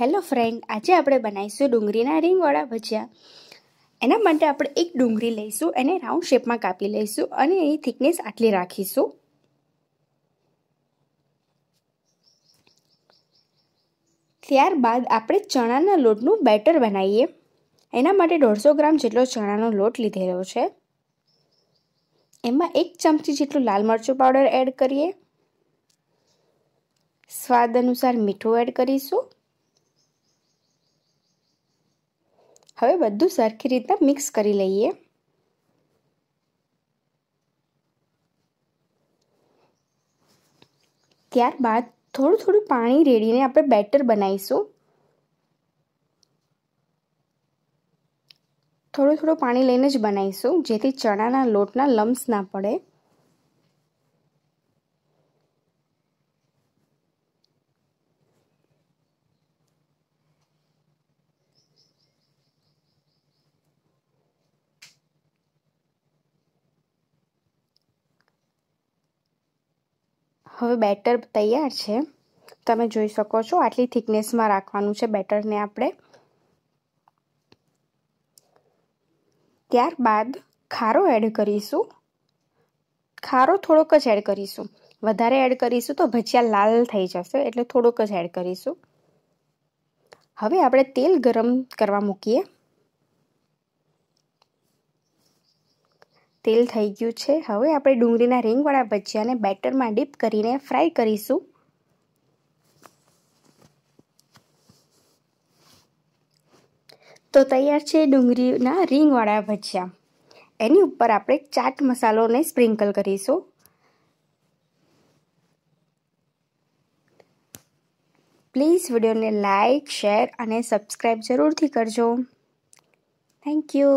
hello friend આજે આપણે બનાવીશું ડુંગળીના રીંગવાળા ભજીયા એના માટે આપણે એક ડુંગળી લઈશું એને રાઉન્ડ શેપમાં કાપી લઈશું અને એની થિકનેસ આટલી રાખીશું ત્યારબાદ આપણે ચણાના લોટનું બેટર બનાવીએ એના માટે દોઢસો ગ્રામ જેટલો ચણાનો લોટ લીધેલો છે એમાં એક ચમચી જેટલું લાલ મરચું પાવડર એડ કરીએ સ્વાદ અનુસાર મીઠું એડ કરીશું હવે બધું સરખી રીતના મિક્સ કરી લઈએ ત્યારબાદ થોડું થોડું પાણી રેડીને આપણે બેટર બનાવીશું થોડું થોડું પાણી લઈને જ બનાવીશું જેથી ચણાના લોટના લમ્સ ના પડે હવે બેટર તૈયાર છે તમે જોઈ શકો છો આટલી થિકનેસમાં રાખવાનું છે બેટરને આપણે ત્યારબાદ ખારો એડ કરીશું ખારો થોડોક જ એડ કરીશું વધારે એડ કરીશું તો ભજીયા લાલ થઈ જશે એટલે થોડોક જ એડ કરીશું હવે આપણે તેલ ગરમ કરવા મૂકીએ તેલ થઈ ગયું છે હવે આપણે ડુંગળીના રીંગવાળા ભજીયાને બેટરમાં ડીપ કરીને ફ્રાય કરીશું તો તૈયાર છે ડુંગળીના રીંગવાળા ભજીયા એની ઉપર આપણે ચાટ મસાલોને સ્પ્રિંકલ કરીશું પ્લીઝ વિડીયોને લાઇક શેર અને સબસ્ક્રાઈબ જરૂરથી કરજો થેન્ક યુ